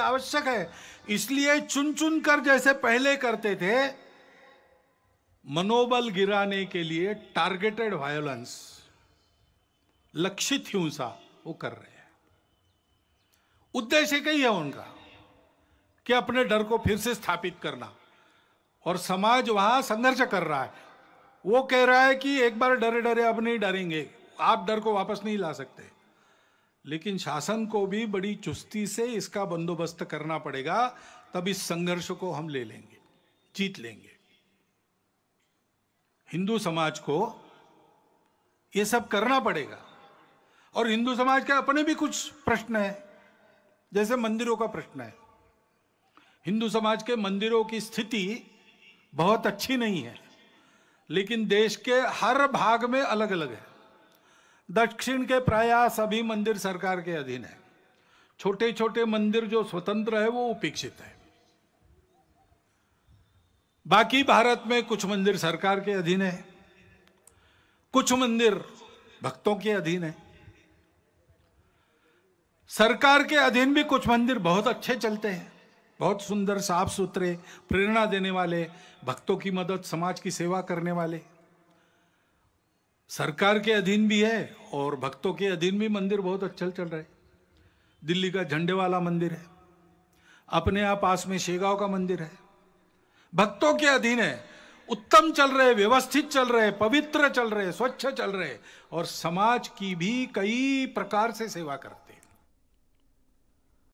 आवश्यक है इसलिए चुन चुन कर जैसे पहले करते थे मनोबल गिराने के लिए टारगेटेड वायोलेंस लक्षित हिंसा वो कर रहे हैं उद्देश्य कही है उनका कि अपने डर को फिर से स्थापित करना और समाज वहां संघर्ष कर रहा है वो कह रहा है कि एक बार डरे डरे अब नहीं डरेंगे आप डर को वापस नहीं ला सकते लेकिन शासन को भी बड़ी चुस्ती से इसका बंदोबस्त करना पड़ेगा तब इस संघर्ष को हम ले लेंगे जीत लेंगे हिंदू समाज को ये सब करना पड़ेगा और हिंदू समाज के अपने भी कुछ प्रश्न है जैसे मंदिरों का प्रश्न है हिंदू समाज के मंदिरों की स्थिति बहुत अच्छी नहीं है लेकिन देश के हर भाग में अलग अलग है दक्षिण के प्राय सभी मंदिर सरकार के अधीन है छोटे छोटे मंदिर जो स्वतंत्र है वो उपेक्षित है बाकी भारत में कुछ मंदिर सरकार के अधीन है कुछ मंदिर भक्तों के अधीन है सरकार के अधीन भी कुछ मंदिर बहुत अच्छे चलते हैं बहुत सुंदर साफ सुथरे प्रेरणा देने वाले भक्तों की मदद समाज की सेवा करने वाले सरकार के अधीन भी है और भक्तों के अधीन भी मंदिर बहुत अच्छा चल रहा है दिल्ली का झंडे वाला मंदिर है अपने आप पास में शेगांव का मंदिर है भक्तों के अधीन है उत्तम चल रहे व्यवस्थित चल रहे पवित्र चल रहे स्वच्छ चल रहे और समाज की भी कई प्रकार से सेवा करते हैं